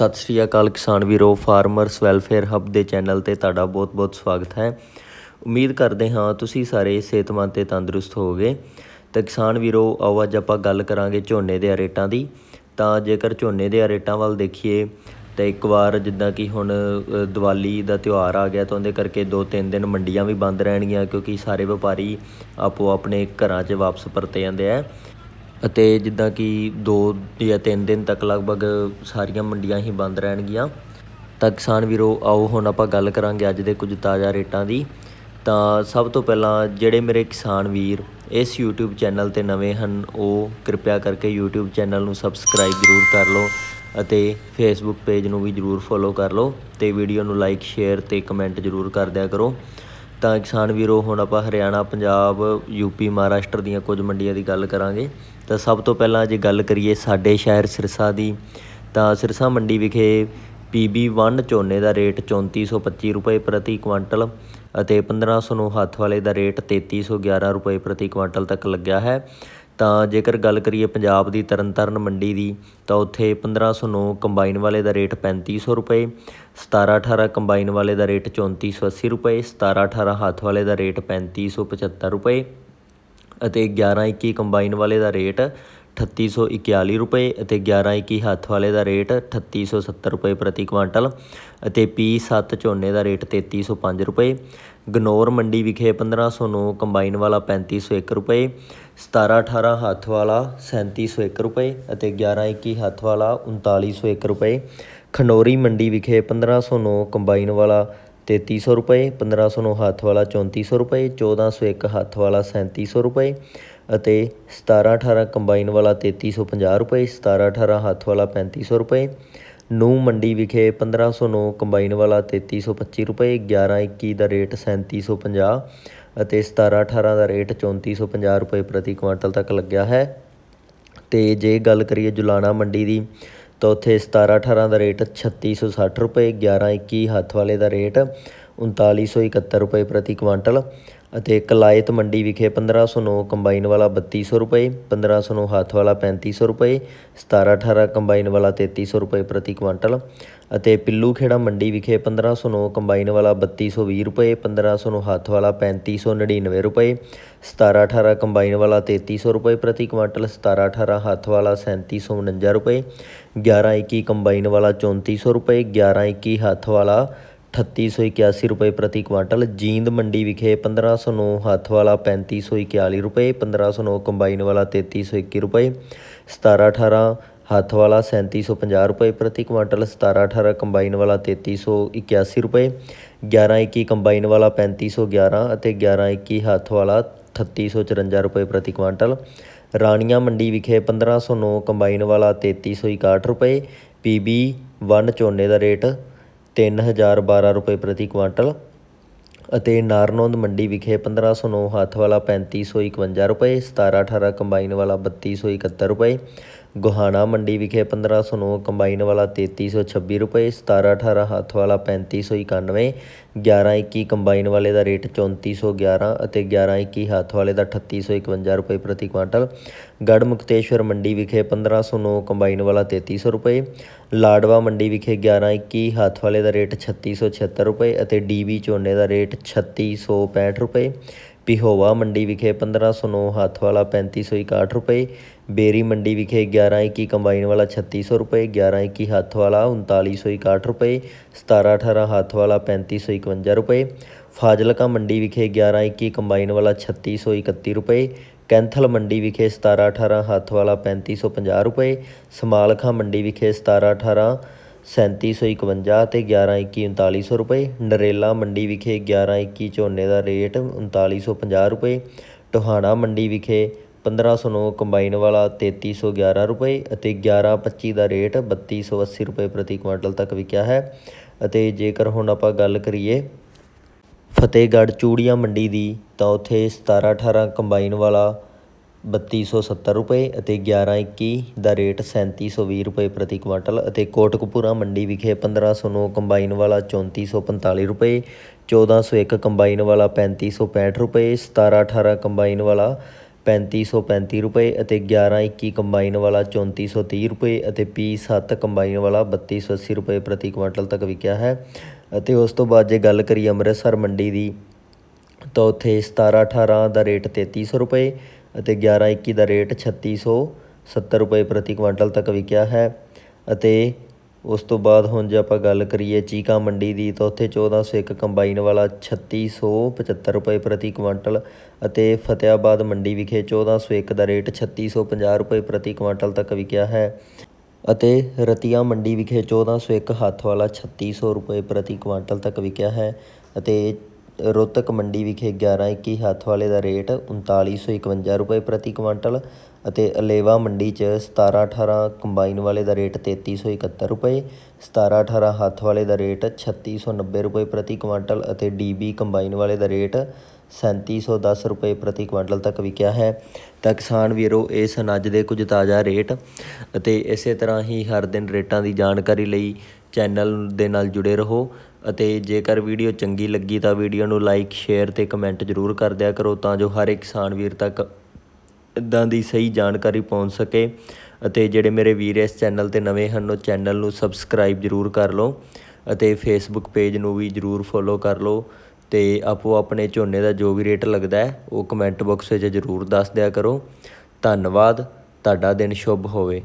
ਸਤਿ ਸ੍ਰੀ ਅਕਾਲ ਕਿਸਾਨ ਵੀਰੋ ਫਾਰਮਰਸ ਵੈਲਫੇਅਰ ਹੱਬ ਦੇ ਚੈਨਲ ਤੇ ਤੁਹਾਡਾ ਬਹੁਤ-ਬਹੁਤ ਸਵਾਗਤ ਹੈ ਉਮੀਦ ਕਰਦੇ ਹਾਂ ਤੁਸੀਂ ਸਾਰੇ ਸਿਹਤਮੰਦ ਤੇ ਤੰਦਰੁਸਤ ਹੋਵੋਗੇ ਤਾਂ ਕਿਸਾਨ ਵੀਰੋ ਆਓ ਅੱਜ ਆਪਾਂ ਗੱਲ ਕਰਾਂਗੇ ਝੋਨੇ ਦੇ ਰੇਟਾਂ ਦੀ ਤਾਂ ਜੇਕਰ ਝੋਨੇ ਦੇ ਰੇਟਾਂ ਵੱਲ ਦੇਖੀਏ ਤਾਂ ਇੱਕ ਵਾਰ ਜਿੱਦਾਂ ਕਿ ਹੁਣ ਦੀਵਾਲੀ ਦਾ ਤਿਉਹਾਰ ਆ ਗਿਆ ਤਾਂ ਉਹਦੇ ਕਰਕੇ 2-3 ਦਿਨ ਮੰਡੀਆਂ ਵੀ ਬੰਦ ਰਹਿਣਗੀਆਂ ਕਿਉਂਕਿ ਸਾਰੇ ਵਪਾਰੀ ਆਪੋ ਆਪਣੇ ਘਰਾਂ 'ਚ ਵਾਪਸ ਪਰਤੇ ਜਾਂਦੇ ਆ ਅਤੇ ਜਿੱਦਾਂ ਕਿ 2 ਜਾਂ 3 ਦਿਨ ਤੱਕ ਲਗਭਗ ਸਾਰੀਆਂ ਮੰਡੀਆਂ ਹੀ ਬੰਦ ਰਹਿਣਗੀਆਂ ਤਾਂ ਕਿਸਾਨ ਵੀਰੋ ਆਓ ਹੁਣ ਆਪਾਂ ਗੱਲ ਕਰਾਂਗੇ ਅੱਜ ਦੇ ਕੁਝ ਤਾਜ਼ਾ ਰੇਟਾਂ ਦੀ ਤਾਂ ਸਭ ਤੋਂ ਪਹਿਲਾਂ ਜਿਹੜੇ ਮੇਰੇ ਕਿਸਾਨ ਵੀਰ ਇਸ YouTube ਚੈਨਲ ਤੇ ਨਵੇਂ ਹਨ ਉਹ ਕਿਰਪਾ ਕਰਕੇ YouTube ਚੈਨਲ ਨੂੰ ਸਬਸਕ੍ਰਾਈਬ ਜ਼ਰੂਰ ਕਰ ਲਓ ਅਤੇ Facebook ਪੇਜ ਨੂੰ ਵੀ ਜ਼ਰੂਰ ਫੋਲੋ ਕਰ ਲਓ ਤੇ ਵੀਡੀਓ ਨੂੰ ਲਾਈਕ ਸ਼ੇਅਰ ਤੇ ਕਮੈਂਟ ਜ਼ਰੂਰ ਕਰ ਦਿਆ ਕਰੋ ਤਾਂ ਕਿਸਾਨ ਵੀਰੋ ਹੁਣ ਆਪਾਂ ਹਰਿਆਣਾ ਪੰਜਾਬ ਯੂਪੀ ਮਹਾਰਾਸ਼ਟਰ ਦੀਆਂ ਕੁਝ ਮੰਡੀਆਂ ਦੀ ਗੱਲ ਕਰਾਂਗੇ ਤਾਂ ਸਭ ਤੋਂ ਪਹਿਲਾਂ ਜੇ ਗੱਲ ਕਰੀਏ ਸਾਡੇ ਸ਼ਹਿਰ ਸਿਰਸਾ ਦੀ ਤਾਂ ਸਿਰਸਾ ਮੰਡੀ ਵਿਖੇ PB1 ਝੋਨੇ ਦਾ ਰੇਟ 3425 ਰੁਪਏ ਪ੍ਰਤੀ ਕੁਇੰਟਲ ਅਤੇ 1500 ਨੂੰ ਹੱਥ ਵਾਲੇ ਦਾ ਰੇਟ 3311 ਰੁਪਏ ਪ੍ਰਤੀ ਕੁਇੰਟਲ ਤੱਕ ਲੱਗਿਆ ਹੈ ਤਾਂ ਜੇਕਰ ਗੱਲ ਕਰੀਏ ਪੰਜਾਬ ਦੀ ਤਰਨਤਾਰਨ ਮੰਡੀ ਦੀ ਤਾਂ ਉੱਥੇ 1509 ਕੰਬਾਈਨ ਵਾਲੇ ਦਾ ਰੇਟ 3500 ਰੁਪਏ 1718 ਕੰਬਾਈਨ ਵਾਲੇ ਦਾ ਰੇਟ 3480 ਰੁਪਏ 1718 ਹੱਥ ਵਾਲੇ ਦਾ ਰੇਟ 3575 ਰੁਪਏ ਅਤੇ 1121 ਕੰਬਾਈਨ ਵਾਲੇ ਦਾ ਰੇਟ 3841 ਰੁਪਏ ਅਤੇ 1121 ਹੱਥ ਵਾਲੇ ਦਾ ਰੇਟ 3870 ਰੁਪਏ ਪ੍ਰਤੀ ਕੁਇੰਟਲ ਅਤੇ P7 ਝੋਨੇ ਦਾ ਰੇਟ 3305 ਰੁਪਏ ਗਨੌਰ ਮੰਡੀ ਵਿਖੇ 1509 ਕੰਬਾਈਨ ਵਾਲਾ 3501 ਰੁਪਏ 1718 ਹੱਥ ਵਾਲਾ 3701 ਰੁਪਏ ਅਤੇ 1121 ਹੱਥ ਵਾਲਾ 3901 ਰੁਪਏ ਖਨੋਰੀ ਮੰਡੀ ਵਿਖੇ 1509 ਕੰਬਾਈਨ ਵਾਲਾ 3300 ਰੁਪਏ 1509 ਹੱਥ ਵਾਲਾ 3400 ਰੁਪਏ 1401 ਹੱਥ ਵਾਲਾ 3700 ਰੁਪਏ ਅਤੇ 1718 ਕੰਬਾਈਨ ਵਾਲਾ 3350 ਰੁਪਏ 1718 ਹੱਥ ਵਾਲਾ 3500 ਰੁਪਏ ਨੂ ਮੰਡੀ ਵਿਖੇ 1509 ਕੰਬਾਈਨ ਵਾਲਾ 3325 ਰੁਪਏ 1121 ਦਾ ਰੇਟ 3750 ਅਤੇ 17 18 ਦਾ ਰੇਟ 3450 ਰੁਪਏ ਪ੍ਰਤੀ ਕੁਇੰਟਲ ਤੱਕ ਲੱਗਿਆ ਹੈ ਤੇ ਜੇ ਗੱਲ ਕਰੀਏ ਜੁਲਾਣਾ ਮੰਡੀ ਦੀ ਤਾਂ ਉੱਥੇ 17 18 ਦਾ ਰੇਟ 3660 ਰੁਪਏ 11 21 ਹੱਥ ਵਾਲੇ ਦਾ ਰੇਟ 3971 ਰੁਪਏ ਪ੍ਰਤੀ ਕੁਇੰਟਲ ਅਤੇ ਕਲਾਇਤ ਮੰਡੀ ਵਿਖੇ 1509 ਕੰਬਾਈਨ ਵਾਲਾ 3200 ਰੁਪਏ 1509 ਹੱਥ ਵਾਲਾ 3500 ਰੁਪਏ 1718 ਕੰਬਾਈਨ ਵਾਲਾ 3300 ਰੁਪਏ ਪ੍ਰਤੀ ਕੁਇੰਟਲ ਅਤੇ ਪਿੱਲੂ ਖੇੜਾ ਮੰਡੀ ਵਿਖੇ 1509 ਕੰਬਾਈਨ ਵਾਲਾ 3220 ਰੁਪਏ 1509 ਹੱਥ ਵਾਲਾ 3599 ਰੁਪਏ 1718 ਕੰਬਾਈਨ ਵਾਲਾ 3300 ਰੁਪਏ ਪ੍ਰਤੀ ਕੁਇੰਟਲ 1718 ਹੱਥ ਵਾਲਾ 3749 ਰੁਪਏ 1121 ਕੰਬਾਈਨ ਵਾਲਾ 3400 ਰੁਪਏ 1121 ਹੱਥ ਵਾਲਾ 3881 ਰੁਪਏ ਪ੍ਰਤੀ ਕੁਆਂਟਲ ਜੀਂਦ ਮੰਡੀ ਵਿਖੇ 1509 ਹੱਥ ਵਾਲਾ 3541 ਰੁਪਏ 1509 ਕੰਬਾਈਨ ਵਾਲਾ 3321 ਰੁਪਏ 1718 ਹੱਥ ਵਾਲਾ 3750 ਰੁਪਏ ਪ੍ਰਤੀ ਕੁਆਂਟਲ 1718 ਕੰਬਾਈਨ ਵਾਲਾ 3381 ਰੁਪਏ 1121 ਕੰਬਾਈਨ ਵਾਲਾ 3511 ਅਤੇ 1121 ਹੱਥ ਵਾਲਾ 3354 ਰੁਪਏ ਪ੍ਰਤੀ ਕੁਆਂਟਲ ਰਾਣੀਆਂ ਮੰਡੀ ਵਿਖੇ 1509 ਕੰਬਾਈਨ ਵਾਲਾ 3361 ਰੁਪਏ ਪੀਬੀ 1 ਝੋਨੇ ਦਾ ਰੇਟ 3012 ਰੁਪਏ ਪ੍ਰਤੀ ਕੁਆਂਟਲ ਅਤੇ ਨਾਰਨੋਂਦ ਮੰਡੀ ਵਿਖੇ 1509 ਹੱਥ ਵਾਲਾ 3551 ਰੁਪਏ 1718 ਕੰਬਾਈਨ ਵਾਲਾ 3271 ਰੁਪਏ ਗੋਹਾਣਾ ਮੰਡੀ ਵਿਖੇ 1509 ਕੰਬਾਈਨ ਵਾਲਾ 3326 ਰੁਪਏ 1718 ਹੱਥ ਵਾਲਾ 3591 1121 ਕੰਬਾਈਨ ਵਾਲੇ ਦਾ ਰੇਟ 3411 ਅਤੇ 1121 ਹੱਥ ਵਾਲੇ ਦਾ 3851 ਰੁਪਏ ਪ੍ਰਤੀ ਕੁਇੰਟਲ ਗੜ ਮੁਕਤੇਸ਼ਵਰ ਮੰਡੀ ਵਿਖੇ 1509 ਕੰਬਾਈਨ ਵਾਲਾ 3300 ਰੁਪਏ ਲਾਡਵਾ ਮੰਡੀ ਵਿਖੇ 1121 ਹੱਥ ਵਾਲੇ ਦਾ ਰੇਟ 3676 ਰੁਪਏ ਅਤੇ ਡੀਬੀ ਝੋਨੇ ਦਾ ਰੇਟ 3665 ਰੁਪਏ ਪਿਹੋਵਾ ਮੰਡੀ ਵਿਖੇ 1509 ਹੱਥ ਵਾਲਾ 3561 ਰੁਪਏ बेरी मंडी विखे ग्यारह इक्की कंबाइन वाला छत्ती सौ रुपए ग्यारह इक्की हाथ वाला उनताली सौ इकाहठ रुपए सतारा अठारह हाथ वाला पैंती सौ इकवंजा रुपये फाजिलका मंडी विखे ग्यारह इक्की कंबाइन वाला छत्ती सौ इकती रुपए कैंथल मंडी विखे सतारा अठारह हाथ वाला पैंती सौ पंजाह रुपये समालखा मंडी विखे सतारह अठारह सैंती सौ इकवंजा इक्की उन्ताली सौ रुपए नरेला मंडी विखे ग्यारह इक्की झोने का रेट उन्ताली सौ 3950 रुपए टोहाणा मंडी विखे 1509 ਕੰਬਾਈਨ ਵਾਲਾ 3311 ਰੁਪਏ ਅਤੇ 1125 ਦਾ ਰੇਟ 3280 ਰੁਪਏ ਪ੍ਰਤੀ ਕੁਇੰਟਲ ਤੱਕ ਵਿਕਿਆ ਹੈ ਅਤੇ ਜੇਕਰ ਹੁਣ ਆਪਾਂ ਗੱਲ ਕਰੀਏ ਫਤਿਹਗੜ੍ਹ ਚੂੜੀਆਂ ਮੰਡੀ ਦੀ ਤਾਂ ਉੱਥੇ 1718 ਕੰਬਾਈਨ ਵਾਲਾ 3270 ਰੁਪਏ ਅਤੇ 1121 ਦਾ ਰੇਟ 3720 ਰੁਪਏ ਪ੍ਰਤੀ ਕੁਇੰਟਲ ਅਤੇ ਕੋਟਕਪੂਰਾ ਮੰਡੀ ਵਿਖੇ 1509 ਕੰਬਾਈਨ ਵਾਲਾ 3445 ਰੁਪਏ 1401 ਕੰਬਾਈਨ ਵਾਲਾ 3565 ਰੁਪਏ 1718 ਕੰਬਾਈਨ ਵਾਲਾ 3535 ਰੁਪਏ ਅਤੇ 1121 ਕੰਬਾਈਨ ਵਾਲਾ 3430 ਰੁਪਏ ਅਤੇ P7 ਕੰਬਾਈਨ ਵਾਲਾ 3280 ਰੁਪਏ ਪ੍ਰਤੀ ਕੁਇੰਟਲ ਤੱਕ ਵਿਕਿਆ ਹੈ ਅਤੇ ਉਸ ਤੋਂ ਬਾਅਦ ਜੇ ਗੱਲ ਕਰੀ ਅੰਮ੍ਰਿਤਸਰ ਮੰਡੀ ਦੀ ਤਾਂ ਉੱਥੇ 17 18 ਦਾ ਰੇਟ 3300 ਰੁਪਏ ਅਤੇ 1121 ਦਾ ਰੇਟ 3670 ਰੁਪਏ ਪ੍ਰਤੀ ਕੁਇੰਟਲ ਤੱਕ ਵਿਕਿਆ ਹੈ ਅਤੇ ਉਸ ਤੋਂ ਬਾਅਦ ਹੁਣ ਜੇ ਆਪਾਂ ਗੱਲ ਕਰੀਏ ਚੀਕਾ ਮੰਡੀ ਦੀ ਤਾਂ ਉੱਥੇ 1401 ਕੰਬਾਈਨ ਵਾਲਾ 3675 ਰੁਪਏ ਪ੍ਰਤੀ ਕੁਇੰਟਲ ਅਤੇ ਫਤਿਆਬਾਦ ਮੰਡੀ ਵਿਖੇ 1401 ਦਾ ਰੇਟ 3650 ਰੁਪਏ ਪ੍ਰਤੀ ਕੁਇੰਟਲ ਤੱਕ ਵਿਕਿਆ ਹੈ ਅਤੇ ਰਤੀਆ ਮੰਡੀ ਵਿਖੇ 1401 ਹੱਥ ਵਾਲਾ 3600 ਰੁਪਏ ਪ੍ਰਤੀ ਕੁਇੰਟਲ ਤੱਕ ਵਿਕਿਆ ਹੈ ਅਤੇ ਰੋਤਕ ਮੰਡੀ ਵਿਖੇ 1121 ਹੱਥ ਵਾਲੇ ਦਾ ਰੇਟ 3951 ਰੁਪਏ ਪ੍ਰਤੀ ਕੁਇੰਟਲ ਅਤੇ ਅਲੇਵਾ ਮੰਡੀ 'ਚ 17 18 ਕੰਬਾਈਨ ਵਾਲੇ ਦਾ ਰੇਟ 3371 ਰੁਪਏ 17 18 ਹੱਥ ਵਾਲੇ ਦਾ ਰੇਟ 3690 ਰੁਪਏ ਪ੍ਰਤੀ ਕੁਇੰਟਲ ਅਤੇ ਡੀਬੀ ਕੰਬਾਈਨ ਵਾਲੇ ਦਾ ਰੇਟ 3710 ਰੁਪਏ ਪ੍ਰਤੀ ਕੁਇੰਟਲ ਤੱਕ ਵਿਕਿਆ ਹੈ ਤਾਂ ਕਿਸਾਨ ਵੀਰੋ ਇਸ ਅਨਾਜ ਦੇ ਕੁਝ ਤਾਜ਼ਾ ਰੇਟ ਅਤੇ ਇਸੇ ਤਰ੍ਹਾਂ ਹੀ ਹਰ ਦਿਨ ਰੇਟਾਂ ਦੀ ਜਾਣਕਾਰੀ ਲਈ ਚੈਨਲ ਦੇ ਨਾਲ ਜੁੜੇ ਰਹੋ ਅਤੇ ਜੇਕਰ ਵੀਡੀਓ ਚੰਗੀ ਲੱਗੀ ਤਾਂ ਵੀਡੀਓ ਨੂੰ ਲਾਈਕ ਸ਼ੇਅਰ ਤੇ ਕਮੈਂਟ ਜ਼ਰੂਰ ਕਰ ਦਿਆ ਕਰੋ ਤਾਂ ਜੋ ਹਰ ਇੱਕ ਕਿਸਾਨ ਵੀਰ ਤੱਕ ਇਦਾਂ ਦੀ ਸਹੀ ਜਾਣਕਾਰੀ ਪਹੁੰਚ ਸਕੇ ਅਤੇ ਜਿਹੜੇ ਮੇਰੇ ਵੀਰ ਇਸ ਚੈਨਲ ਤੇ ਨਵੇਂ ਹਨ ਉਹ ਚੈਨਲ ਨੂੰ ਸਬਸਕ੍ਰਾਈਬ ਜ਼ਰੂਰ ਕਰ ਲਓ ਅਤੇ ਫੇਸਬੁੱਕ ਪੇਜ ਨੂੰ ਵੀ ਜ਼ਰੂਰ ਫੋਲੋ ਕਰ ਲਓ ਤੇ ਆਪੋ ਆਪਣੇ ਝੋਨੇ ਦਾ ਜੋ ਵੀ ਰੇਟ ਲੱਗਦਾ ਹੈ ਉਹ ਕਮੈਂਟ ਬਾਕਸ ਵਿੱਚ ਜ਼ਰੂਰ ਦੱਸ ਦਿਆ ਕਰੋ ਧੰਨਵਾਦ ਤੁਹਾਡਾ ਦਿਨ ਸ਼ੁਭ ਹੋਵੇ